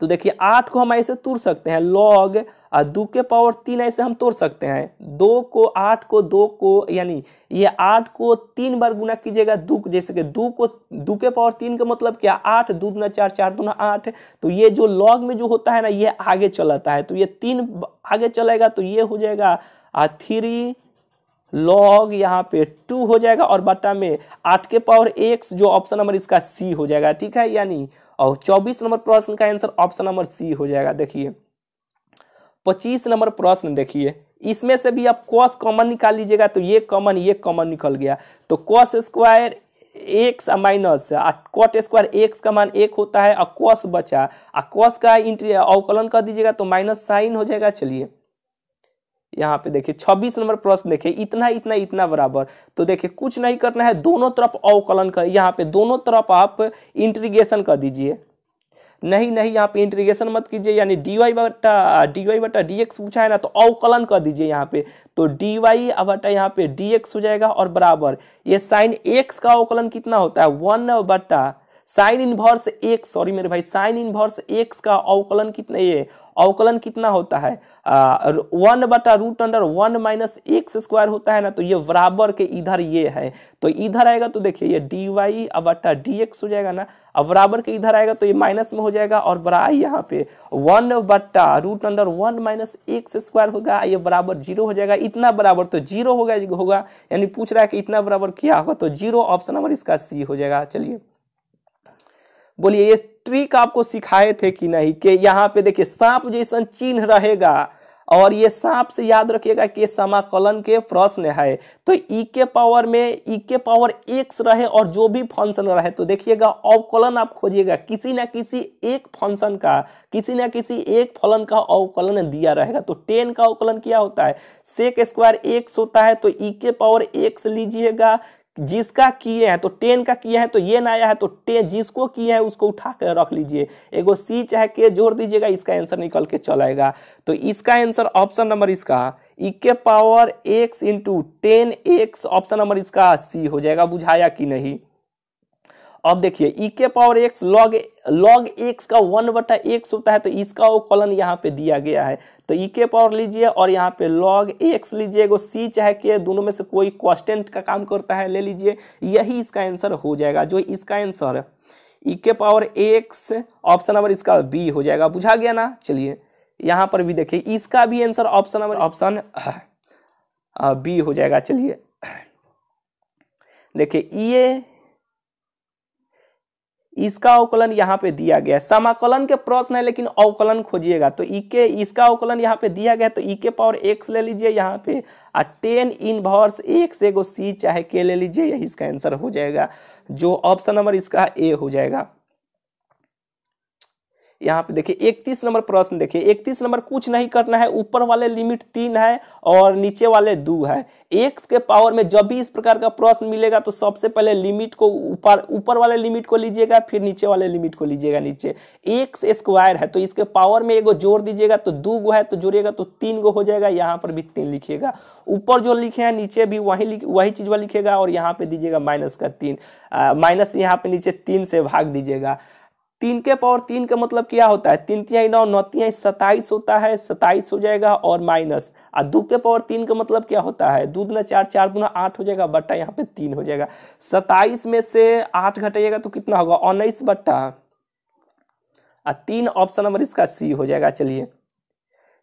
तो देखिए आठ को हम ऐसे तोड़ सकते हैं लॉग दो के पावर तीन ऐसे हम तोड़ सकते हैं दो को आठ को दो को यानी ये आठ को तीन बार गुना कीजिएगा दो जैसे कि दो को दो के पावर तीन का मतलब क्या आठ दो दुना चार चार दुना आठ तो ये जो लॉग में जो होता है ना ये आगे चलाता है तो ये तीन आगे चलेगा तो ये हो जाएगा थ्री लॉग यहाँ पे टू हो जाएगा और बट्टा में आठ के पावर एक्स जो ऑप्शन नंबर इसका सी हो जाएगा ठीक है यानी और चौबीस नंबर प्रश्न का आंसर ऑप्शन नंबर सी हो जाएगा देखिए पच्चीस नंबर प्रश्न देखिए इसमें से भी आप कॉस कॉमन निकाल लीजिएगा तो ये कॉमन ये कॉमन निकल गया तो cos square x minus cot square x का मान एक होता है और कॉस बचा और कॉस का इंट्री अवकलन कर दीजिएगा तो माइनस साइन हो जाएगा चलिए यहाँ पे देखिए छब्बीस नंबर प्रश्न देखिए इतना इतना इतना बराबर तो देखिए कुछ नहीं करना है दोनों तरफ अवकलन कर यहाँ पे दोनों तरफ आप इंट्रीगेशन कर दीजिए नहीं नहीं यहाँ पे इंट्रीगेशन मत कीजिए यानी डी वाई बटा डी वाई बटा डी एक्स पूछा है ना तो अवकलन कर दीजिए यहाँ पे तो डी वाई बटा यहाँ पे डी एक्स हो जाएगा और बराबर ये साइन एक्स का अवकलन कितना होता है वन बटा साइन इनवर्स एक्स सॉरी मेरे भाई साइन इनवर्स एक्स का अवकलन कितना ये अवकलन कितना होता है वन बटा root under one minus x square होता है ना तो ये बराबर के इधर ये है तो इधर आएगा तो देखिए ये डी वाई बटा डी एक्स हो जाएगा ना अब बराबर के इधर आएगा तो ये माइनस में हो जाएगा और बड़ा यहाँ पे वन बट्टा root under one minus x square होगा ये बराबर जीरो हो जाएगा इतना बराबर तो जीरो होगा होगा यानी पूछ रहा है कि इतना बराबर क्या होगा तो जीरो ऑप्शन नंबर इसका सी हो जाएगा चलिए बोलिए ये ट्रिक आपको सिखाए थे कि नहीं कि यहाँ पे देखिए सांप जैसा चिन्ह रहेगा और ये सांप से याद रखिएगा कि समाकलन के प्रश्न है तो ई e के पावर में ई e के पावर एक्स रहे और जो भी फंक्शन रहे तो देखिएगा अवकलन आप खोजिएगा किसी ना किसी एक फंक्शन का किसी ना किसी एक फलन का अवकलन दिया रहेगा तो टेन का अवकलन क्या होता है सेक स्क्वायर एक्स होता है तो ई e के पावर एक्स लीजिएगा जिसका किए हैं तो टेन का किया है तो ये ना आया है तो टेन जिसको किया है उसको उठा कर रख लीजिए एगो सी चाहे के जोड़ दीजिएगा इसका आंसर निकल के चलाएगा तो इसका आंसर ऑप्शन नंबर इसका इक्के power x into tan x option number इसका सी हो जाएगा बुझाया कि नहीं अब देखिए ई e के power x log log x का वन बटा एक्स होता है तो इसका वो कॉलन यहाँ पे दिया गया है तो ई e के पावर लीजिए और यहाँ पे लॉग एक्स लीजिए वो सी चाहे के दोनों में से कोई कॉन्स्टेंट का काम करता है ले लीजिए यही इसका आंसर हो जाएगा जो इसका आंसर ई e के पावर एक्स ऑप्शन नंबर इसका बी हो जाएगा बुझा गया ना चलिए यहाँ पर भी देखिए इसका भी answer option number option B हो जाएगा चलिए देखिए ये इसका अवकलन यहाँ पे दिया गया है समाकलन के प्रश्न है लेकिन अवकलन खोजिएगा तो ई के इसका अवकलन यहाँ पे दिया गया है तो ई के पावर एक्स ले लीजिए यहाँ पे आ टेन इनवर्स एक्स एगो सी चाहे के ले लीजिए यही इसका आंसर हो जाएगा जो ऑप्शन नंबर इसका ए हो जाएगा यहाँ पे देखिए इकतीस नंबर प्रश्न देखिए इकतीस नंबर कुछ नहीं करना है ऊपर वाले लिमिट तीन है और नीचे वाले दो है एक्स के पावर में जब भी इस प्रकार का प्रश्न मिलेगा तो सबसे पहले लिमिट को ऊपर ऊपर वाले लिमिट को लीजिएगा फिर नीचे वाले लिमिट को लीजिएगा नीचे एक्स स्क्वायर है तो इसके पावर में एगो जोड़ दीजिएगा तो दो गो है तो जोड़िएगा तो तीन गो हो जाएगा यहाँ पर भी तीन लिखिएगा ऊपर जो लिखे हैं नीचे भी वही वही चीज लिखेगा और यहाँ पे दीजिएगा माइनस का तीन माइनस यहाँ पे नीचे तीन से भाग दीजिएगा तीन के पावर तीन का मतलब क्या होता है तीन तिहाई नौ नौ तिहाई सताइस होता है सताइस हो जाएगा और माइनस और दो के पावर तीन का मतलब क्या होता है दो दुना चार चार दुना आठ हो जाएगा बट्टा यहाँ पे तीन हो जाएगा सताइस में से आठ घटेगा तो कितना होगा उन्नीस बट्टा और तीन ऑप्शन नंबर इसका सी हो जाएगा चलिए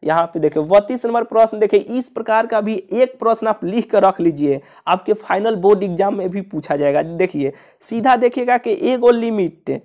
यहाँ पे देखिए बत्तीस नंबर प्रश्न देखिए इस प्रकार का भी एक प्रश्न आप लिख कर रख लीजिए आपके फाइनल बोर्ड एग्जाम में भी पूछा जाएगा देखिए सीधा देखिएगा कि एगो लिमिट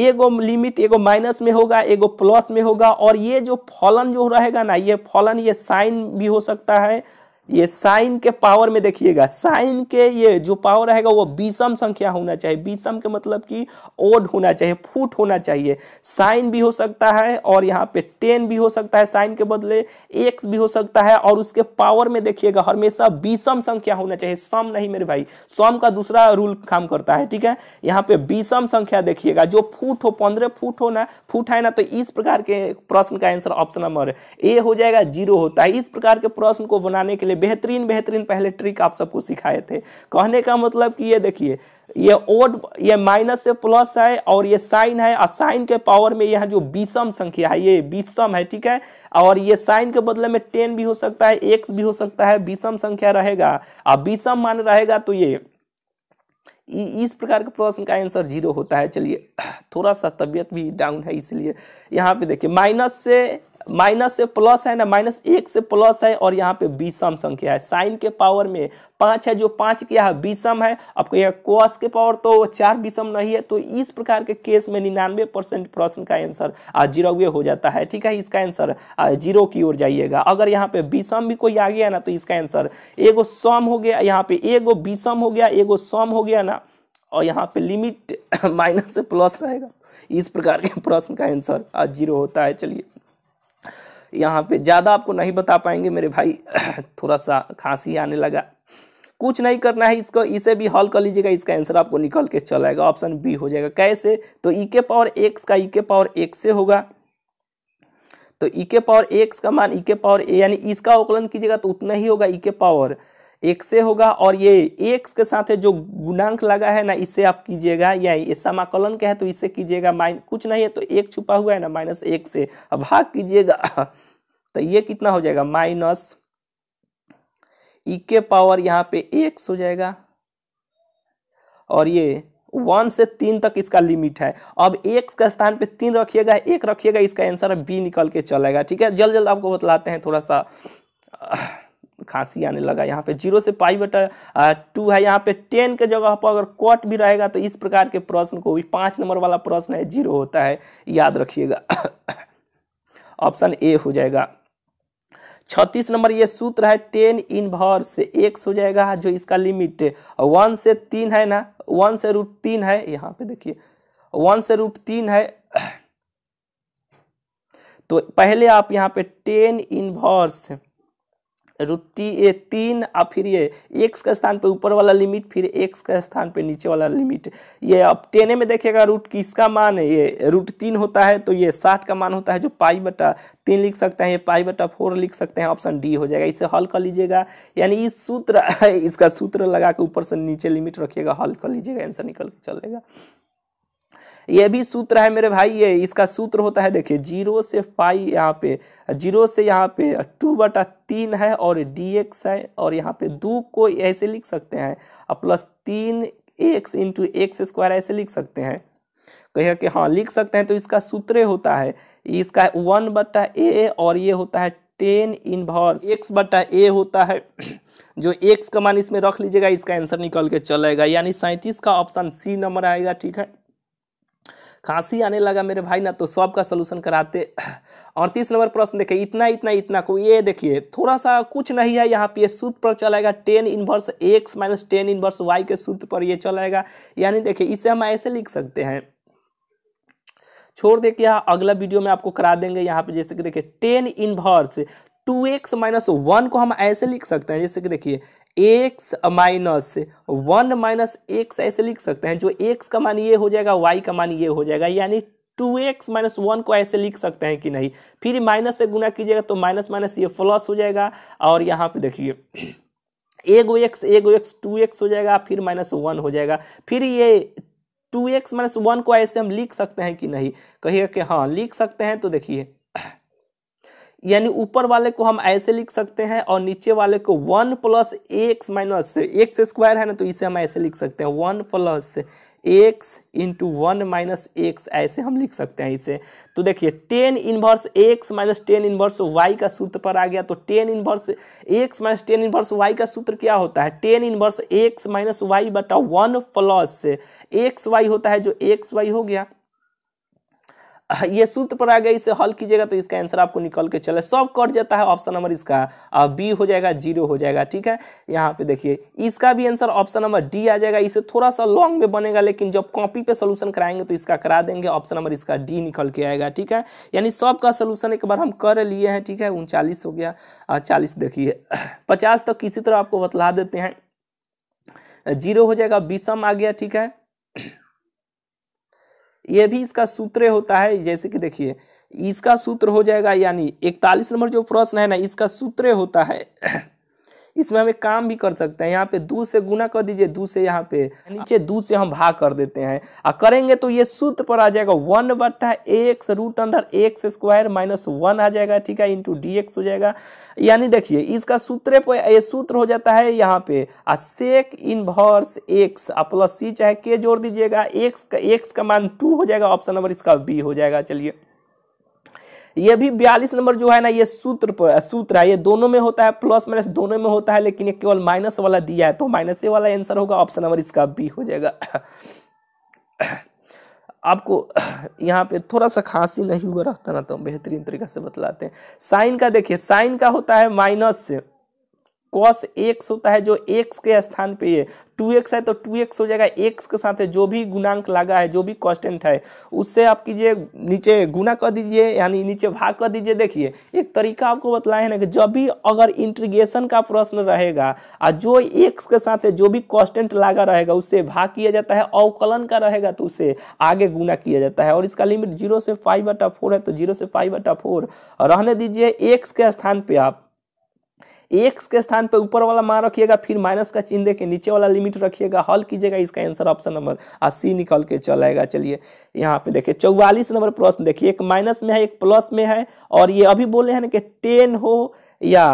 एगो लिमिट एगो माइनस में होगा एगो प्लस में होगा और ये जो फलन जो रहेगा ना ये फलन ये साइन भी हो सकता है ये साइन के पावर में देखिएगा साइन के ये जो पावर रहेगा वो बीसम संख्या होना चाहिए बीसम के मतलब कि ओड होना चाहिए फुट होना चाहिए साइन भी हो सकता है और यहाँ पे टेन भी हो सकता है साइन के बदले एक्स भी हो सकता है और उसके पावर में देखिएगा हमेशा बीसम संख्या होना चाहिए सम नहीं मेरे भाई सम का दूसरा रूल काम करता है ठीक है यहाँ पे बीसम संख्या देखिएगा जो फुट हो पंद्रह फुट हो ना फुट है ना तो इस प्रकार के प्रश्न का आंसर ऑप्शन नंबर ए हो जाएगा जीरो होता है इस प्रकार के प्रश्न को बनाने के लिए मैंने बेहतरीन बेहतरीन पहले ट्रिक आप सबको सिखाए थे कहने का मतलब कि ये देखिए ये ओड ये माइनस से प्लस है और ये साइन है और साइन के पावर में यह जो बीसम संख्या है ये बीसम है ठीक है और ये साइन के बदले में टेन भी हो सकता है एक्स भी हो सकता है बीसम संख्या रहेगा और बीसम मान रहेगा तो ये इस प्रकार के प्रश्न का आंसर जीरो होता है चलिए <clears throat> थोड़ा सा तबीयत भी डाउन है इसलिए यहाँ पे देखिए माइनस से माइनस से प्लस है ना माइनस एक से प्लस है और यहाँ पे विषम संख्या है साइन के पावर में पाँच है जो पाँच किया है विषम है आपको यह कॉस के पावर तो चार बीसम नहीं है तो इस प्रकार के केस में निन्यानवे परसेंट प्रश्न का आंसर जीरोवे हो जाता है ठीक है इसका आंसर जीरो की ओर जाइएगा अगर यहाँ पे विषम भी कोई आ गया ना तो इसका आंसर एगो सम हो गया यहाँ पे एगो बीसम हो गया एगो सम हो गया ना और यहाँ पे लिमिट <clears throat> माइनस से प्लस रहेगा इस प्रकार के प्रश्न का आंसर जीरो होता है चलिए यहाँ पे ज़्यादा आपको नहीं बता पाएंगे मेरे भाई <clears throat> थोड़ा सा खांसी आने लगा कुछ नहीं करना है इसको इसे भी हल कर लीजिएगा इसका आंसर आपको निकल के चलाएगा ऑप्शन बी हो जाएगा कैसे तो ई e के पावर एक्स का ई e के पावर एक से होगा तो ई e के पावर एक्स का मान ई के पावर ए यानी इसका आकलन कीजिएगा तो उतना ही होगा ई के पावर एक से होगा और ये एक के साथ है जो गुणांक लगा है ना इसे आप कीजिएगा या ये समाकलन का है तो इसे कीजिएगा माइन कुछ नहीं है तो एक छुपा हुआ है ना माइनस एक से अब भाग कीजिएगा तो ये कितना हो जाएगा माइनस इक्के e पावर यहाँ पे एक हो जाएगा और ये वन से तीन तक इसका लिमिट है अब एक के स्थान पे तीन रखिएगा एक रखिएगा इसका आंसर बी निकल के चलेगा ठीक है जल्द जल्द आपको बतलाते हैं थोड़ा सा खांसी आने लगा यहाँ पे जीरो से पाई बटा टू है यहाँ पे टेन के जगह पर अगर कॉट भी रहेगा तो इस प्रकार के प्रश्न को भी पाँच नंबर वाला प्रश्न है जीरो होता है याद रखिएगा <coughs> ऑप्शन ए हो जाएगा छत्तीस नंबर ये सूत्र है टेन इनवर्स से एक्स हो जाएगा जो इसका लिमिट वन से तीन है ना वन से रूट तीन है यहाँ पे देखिए वन से रूट तीन है <coughs> तो पहले आप यहाँ पे tan inverse root t a तीन और फिर ये एक्स के स्थान पे ऊपर वाला लिमिट फिर एक्स के स्थान पे नीचे वाला लिमिट ये अब टेने में देखिएगा रूट किसका मान है ये रूट तीन होता है तो ये साठ का मान होता है जो पाई बटा तीन लिख सकते हैं ये पाई बटा फोर लिख सकते हैं ऑप्शन डी हो जाएगा इसे हल कर लीजिएगा यानी इस सूत्र <laughs> इसका सूत्र लगा के ऊपर से नीचे लिमिट रखिएगा हल कर लीजिएगा आंसर निकल के चलेगा ये भी सूत्र है मेरे भाई ये इसका सूत्र होता है देखिए जीरो से फाइव यहाँ पे जीरो से यहाँ पे टू बटा तीन है और डी एक्स है और यहाँ पे दो को ऐसे लिख सकते हैं और प्लस तीन एक्स इंटू एक्स स्क्वायर ऐसे लिख सकते हैं कह कि हाँ लिख सकते हैं तो इसका सूत्र होता है इसका वन बटा ए और ये होता है टेन इनवर्स एक्स बटा ए होता है जो एक्स का मान इसमें रख लीजिएगा इसका आंसर निकल के चलेगा यानी सैंतीस का ऑप्शन सी नंबर आएगा ठीक है खांसी आने लगा मेरे भाई ना तो सब का सोल्यूशन कराते अड़तीस <clears throat> नंबर प्रश्न देखिए इतना इतना इतना को ये देखिए थोड़ा सा कुछ नहीं है यहाँ पे सूत्र पर चलाएगा tan inverse x minus tan inverse y के सूत्र पर ये चलाएगा यानी देखिए इसे हम ऐसे लिख सकते हैं छोड़ दे कि यहाँ अगला वीडियो में आपको करा देंगे यहाँ पे जैसे कि देखिए tan inverse two x minus one को हम ऐसे लिख सकते हैं जैसे कि देखिए x minus one minus x ऐसे लिख सकते हैं जो एक्स का मान ये हो जाएगा वाई का मान ये हो जाएगा यानी टू एक्स माइनस वन को ऐसे लिख सकते हैं कि नहीं फिर माइनस से गुना कीजिएगा तो माइनस माइनस ये प्लस हो जाएगा और यहाँ पे देखिए एगो एक्स एगो एक्स टू एक्स हो जाएगा फिर माइनस वन हो जाएगा फिर ये टू एक्स माइनस वन को ऐसे हम लिख सकते हैं कि नहीं कहिएगा कि हाँ लिख सकते हैं तो देखिए यानी ऊपर वाले को हम ऐसे लिख सकते हैं और नीचे वाले को one plus x minus x square है ना तो इसे हम ऐसे लिख सकते हैं one plus x into one minus x ऐसे हम लिख सकते हैं इसे तो देखिए tan inverse x minus tan inverse y का सूत्र पर आ गया तो tan inverse x minus tan inverse y का सूत्र क्या होता है tan inverse x minus y बटा वन प्लस एक्स वाई होता है जो एक्स वाई हो गया हाँ, ये सूत्र पर आ गया इसे हल कीजिएगा तो इसका आंसर आपको निकल के चले सब कट जाता है ऑप्शन नंबर इसका बी हो जाएगा जीरो हो जाएगा ठीक है यहाँ पे देखिए इसका भी आंसर ऑप्शन नंबर डी आ जाएगा इसे थोड़ा सा लॉन्ग में बनेगा लेकिन जब कॉपी पे सोल्यूशन कराएंगे तो इसका करा देंगे ऑप्शन नंबर इसका डी निकल के आएगा ठीक है यानी सबका सोल्यूशन एक बार हम कर लिए हैं ठीक है उनचालीस हो गया चालीस देखिए <clears throat> पचास तक किसी तरह आपको बतला देते हैं जीरो हो जाएगा बीसम आ गया ठीक है ये भी इसका सूत्र होता है जैसे कि देखिए इसका सूत्र हो जाएगा यानी इकतालीस नंबर जो प्रश्न है ना इसका सूत्र होता है इसमें हम एक काम भी कर सकते हैं यहाँ पे दू से गुना कर दीजिए दू से यहाँ पे नीचे दू से हम भाग कर देते हैं और करेंगे तो ये सूत्र पर आ जाएगा वन बट्टा x root under x square minus one आ जाएगा ठीक है इंटू डी एक्स हो जाएगा यानी देखिए इसका सूत्र पर ये सूत्र हो जाता है यहाँ पे आ sec inverse x plus C चाहे के जोड़ दीजिएगा एक्स का एक्स का मान टू हो जाएगा ऑप्शन नंबर इसका बी हो जाएगा चलिए ये भी बयालीस नंबर जो है ना ये सूत्र पर सूत्र है ये दोनों में होता है प्लस माइनस दोनों में होता है लेकिन ये केवल माइनस वाला दिया है तो माइनस ए वाला आंसर होगा ऑप्शन नंबर इसका बी हो जाएगा आपको यहाँ पे थोड़ा सा खांसी नहीं हुआ रखता ना तो बेहतरीन तरीके से बतलाते हैं साइन का देखिए साइन का होता है माइनस से कॉस एक्स होता है जो एक्स के स्थान पे है टू एक्स है तो टू एक्स हो जाएगा एक्स के साथ है जो भी गुणांक लगा है जो भी कॉन्स्टेंट है उससे आप कीजिए नीचे गुना कर दीजिए यानी नीचे भाग कर दीजिए देखिए एक तरीका आपको बतलाए ना कि जब भी अगर इंट्रीगेशन का प्रश्न रहेगा और जो एक्स के साथ है जो भी कॉन्स्टेंट लगा रहेगा उससे भाग किया जाता है अवकलन का रहेगा तो उससे आगे गुना किया जाता है और इसका लिमिट जीरो से फाइव बटा फोर है तो जीरो से फाइव बटा फोर रहने दीजिए एक्स के स्थान पर आप एक्स के स्थान पर ऊपर वाला मान रखिएगा फिर माइनस का चिन्ह के नीचे वाला लिमिट रखिएगा हल कीजिएगा इसका आंसर ऑप्शन नंबर अस्सी निकल के चलाएगा चलिए यहाँ पे देखिए चौवालीस नंबर प्रश्न देखिए एक माइनस में है एक प्लस में है और ये अभी बोले हैं ना कि टेन हो या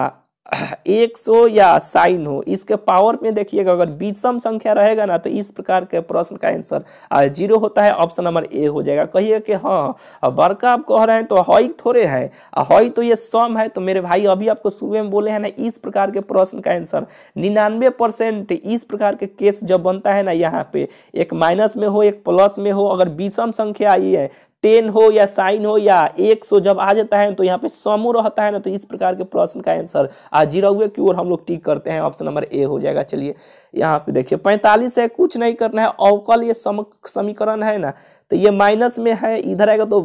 एक सो या साइन हो इसके पावर में देखिएगा अगर विषम संख्या रहेगा ना तो इस प्रकार के प्रश्न का आंसर जीरो होता है ऑप्शन नंबर ए हो जाएगा कहिए कि हाँ बड़का आप कह रहे हैं तो हई थोड़े है हई तो ये सम है तो मेरे भाई अभी आपको शुरू में बोले हैं ना इस प्रकार के प्रश्न का आंसर निन्यानवे परसेंट इस प्रकार के केस जब बनता है ना यहाँ पे एक माइनस में हो एक प्लस में हो अगर विषम संख्या आई है टेन हो या साइन हो या एक सौ जब आ जाता है तो यहाँ पे समूह रहता है ना तो इस प्रकार के प्रश्न का आंसर जीरो हुए की ओर हम लोग टिक करते हैं ऑप्शन नंबर ए हो जाएगा चलिए यहाँ पे देखिए पैंतालीस है कुछ नहीं करना है अवकल ये समीकरण है ना तो ये माइनस में है इधर आएगा तो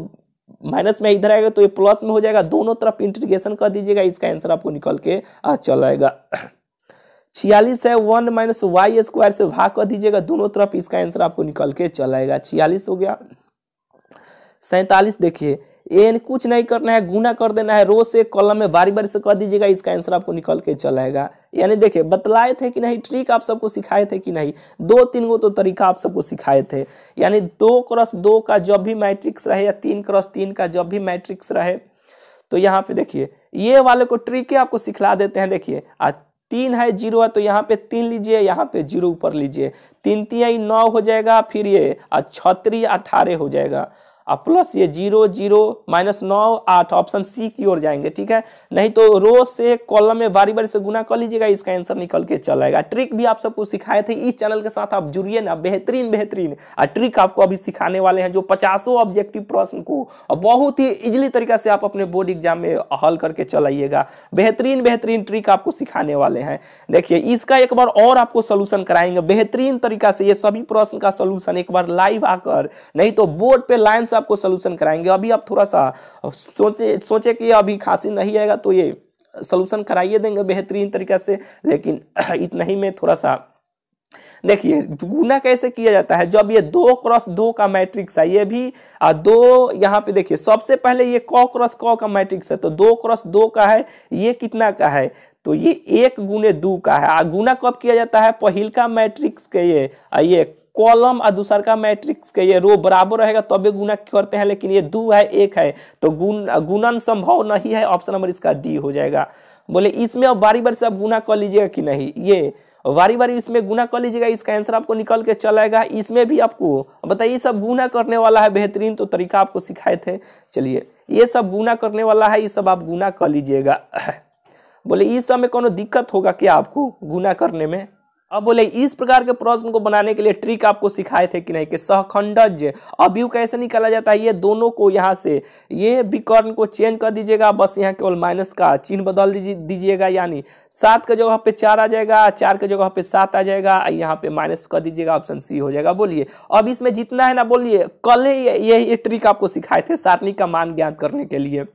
माइनस में इधर आएगा तो ये प्लस में हो जाएगा दोनों तरफ इंटीग्रेशन कर दीजिएगा इसका आंसर आपको निकल के आ चलाएगा छियालीस है वन माइनस वाई स्क्वायर से भाग कर दीजिएगा दोनों तरफ इसका आंसर आपको निकल के चलाएगा छियालीस हो गया सैंतालीस देखिए एन कुछ नहीं करना है गुना कर देना है रो से कॉलम में बारी बारी से कर दीजिएगा इसका आंसर आपको निकल के चलाएगा यानी देखिए बतलाए थे कि नहीं ट्रिक आप सबको सिखाए थे कि नहीं दो तीन गो तो तरीका आप सबको सिखाए थे यानी दो क्रॉस दो का जब भी मैट्रिक्स रहे या तीन क्रॉस तीन का जब भी मैट्रिक्स रहे तो यहाँ पे देखिए ये वाले को ट्रिके आपको सिखला देते हैं देखिए तीन है जीरो है तो यहाँ पे तीन लीजिए यहाँ पे जीरो ऊपर लीजिए तीन तीन नौ हो जाएगा फिर ये और अठारह हो जाएगा और प्लस ये जीरो जीरो माइनस नौ आठ ऑप्शन सी की ओर जाएंगे ठीक है नहीं तो रो से कॉलम में बारी बारी से गुना कर लीजिएगा इसका आंसर निकल के चलाएगा ट्रिक भी आप सबको सिखाए थे इस चैनल के साथ आप जुड़िए ना बेहतरीन बेहतरीन और ट्रिक आपको अभी सिखाने वाले हैं जो पचासों ऑब्जेक्टिव प्रश्न को बहुत ही इजिली तरीका से आप अपने बोर्ड एग्जाम में हल करके चलाइएगा बेहतरीन बेहतरीन ट्रिक आपको सिखाने वाले हैं देखिए इसका एक बार और आपको सोल्यूशन कराएंगे बेहतरीन तरीका से ये सभी प्रश्न का सोल्यूशन एक बार लाइव आकर नहीं तो बोर्ड पे लाइन से आपको सोल्यूशन कराएंगे अभी आप थोड़ा सा सोचे सोचे कि अभी खांसी नहीं आएगा तो ये सोल्यूशन कराइए देंगे बेहतरीन तरीके से लेकिन <clears throat> इतना ही में थोड़ा सा देखिए गुना कैसे किया जाता है जब ये दो क्रॉस दो का मैट्रिक्स है ये भी आ, दो यहाँ पे देखिए सबसे पहले ये क क्रॉस क का मैट्रिक्स है तो दो क्रॉस दो का है ये कितना का है तो ये एक गुने दो का है आ, गुना कब किया जाता है पहल का मैट्रिक्स के ये आ, ये कॉलम और दूसर का मैट्रिक्स के ये रो बराबर रहेगा तब गुना करते हैं लेकिन ये दो है एक है तो गुण गुणन संभव नहीं है ऑप्शन नंबर इसका डी हो जाएगा बोले इसमें अब बारी बारी से आप गुना कर लीजिएगा कि नहीं ये बारी बारी इसमें गुना कर लीजिएगा इसका आंसर आपको निकल के चलाएगा इसमें भी आपको बताइए सब गुना करने वाला है बेहतरीन तो तरीका आपको सिखाए थे चलिए ये सब गुना करने वाला है ये सब आप गुना कर लीजिएगा <clears throat> बोले इस सब में कोनो दिक्कत होगा क्या आपको गुना करने में अब बोले इस प्रकार के प्रश्न को बनाने के लिए ट्रिक आपको सिखाए थे कि नहीं कि सहखंडज यू कैसे निकाला जाता है ये दोनों को यहाँ से ये विकर्ण को चेंज कर दीजिएगा बस यहाँ केवल माइनस का चिन्ह बदल दीजिएगा यानी सात का जगह पे चार आ जाएगा चार के जगह पे सात आ जाएगा यहाँ पे माइनस कर दीजिएगा ऑप्शन सी हो जाएगा बोलिए अब इसमें जितना है ना बोलिए कल ये, ये, ये ट्रिक आपको सिखाए थे सारणी का मान ज्ञात करने के लिए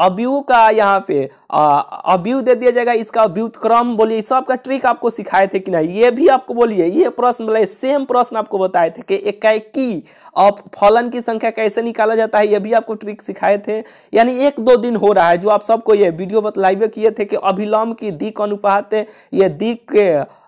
अब्यू का यहाँ पे अब्यू दे दिया जाएगा इसका अभ्युतक्रम बोलिए सबका ट्रिक आपको सिखाए थे कि नहीं ये भी आपको बोलिए ये प्रश्न बोला सेम प्रश्न आपको बताए थे कि इकाई की अब फलन की संख्या कैसे निकाला जाता है ये भी आपको ट्रिक सिखाए थे यानी एक दो दिन हो रहा है जो आप सबको ये वीडियो लाइव किए थे कि अभिलम्ब की दिक अनुपात ये दिक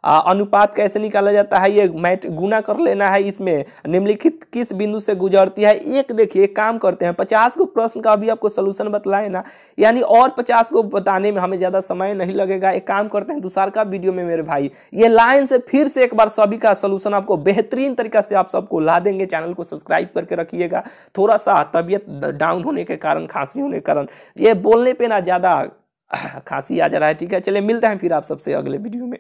अनुपात कैसे निकाला जाता है ये मैट गुना कर लेना है इसमें निम्नलिखित किस बिंदु से गुजरती है एक देखिए काम करते हैं पचास को प्रश्न का अभी आपको सोल्यूशन बतलाए ना यानी और पचास को बताने में हमें ज़्यादा समय नहीं लगेगा एक काम करते हैं दूसरा का वीडियो में मेरे भाई ये लाइन से फिर से एक बार सभी का सोल्यूशन आपको बेहतरीन तरीका से आप सबको ला देंगे चैनल को सब्सक्राइब करके रखिएगा थोड़ा सा तबियत डाउन होने के कारण खांसी होने के कारण ये बोलने पर ना ज़्यादा खांसी आ जा रहा है ठीक है चलिए मिलते हैं फिर आप सबसे अगले वीडियो में